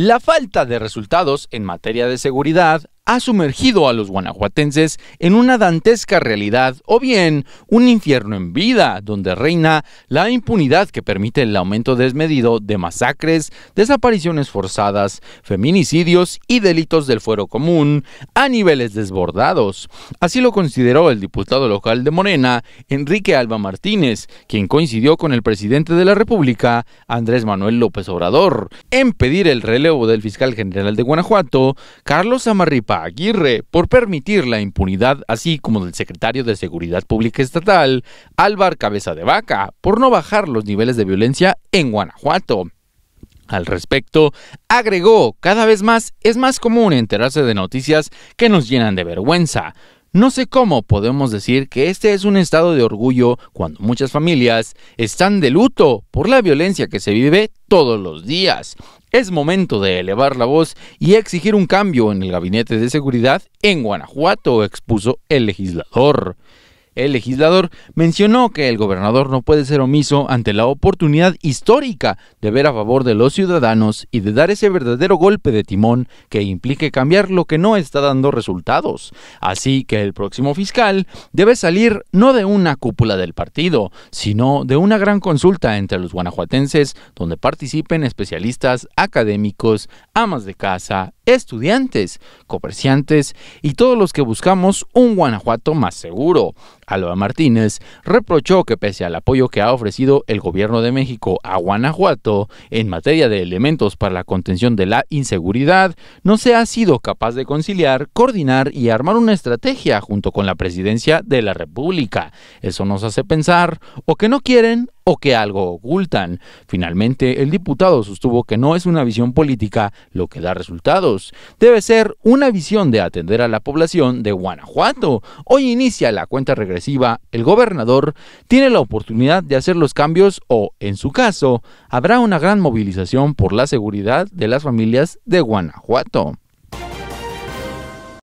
La falta de resultados en materia de seguridad ha sumergido a los guanajuatenses en una dantesca realidad o bien un infierno en vida donde reina la impunidad que permite el aumento desmedido de masacres, desapariciones forzadas, feminicidios y delitos del fuero común a niveles desbordados. Así lo consideró el diputado local de Morena, Enrique Alba Martínez, quien coincidió con el presidente de la República, Andrés Manuel López Obrador, en pedir el relevo del fiscal general de Guanajuato, Carlos Amarripa Aguirre por permitir la impunidad, así como del secretario de Seguridad Pública Estatal, Álvar Cabeza de Vaca, por no bajar los niveles de violencia en Guanajuato. Al respecto, agregó, cada vez más es más común enterarse de noticias que nos llenan de vergüenza, no sé cómo podemos decir que este es un estado de orgullo cuando muchas familias están de luto por la violencia que se vive todos los días. Es momento de elevar la voz y exigir un cambio en el gabinete de seguridad en Guanajuato, expuso el legislador. El legislador mencionó que el gobernador no puede ser omiso ante la oportunidad histórica de ver a favor de los ciudadanos y de dar ese verdadero golpe de timón que implique cambiar lo que no está dando resultados. Así que el próximo fiscal debe salir no de una cúpula del partido, sino de una gran consulta entre los guanajuatenses donde participen especialistas, académicos, amas de casa estudiantes, comerciantes y todos los que buscamos un Guanajuato más seguro. Alba Martínez reprochó que pese al apoyo que ha ofrecido el gobierno de México a Guanajuato en materia de elementos para la contención de la inseguridad, no se ha sido capaz de conciliar, coordinar y armar una estrategia junto con la presidencia de la República. Eso nos hace pensar o que no quieren o que algo ocultan. Finalmente, el diputado sostuvo que no es una visión política lo que da resultados. Debe ser una visión de atender a la población de Guanajuato. Hoy inicia la cuenta regresiva. El gobernador tiene la oportunidad de hacer los cambios o, en su caso, habrá una gran movilización por la seguridad de las familias de Guanajuato.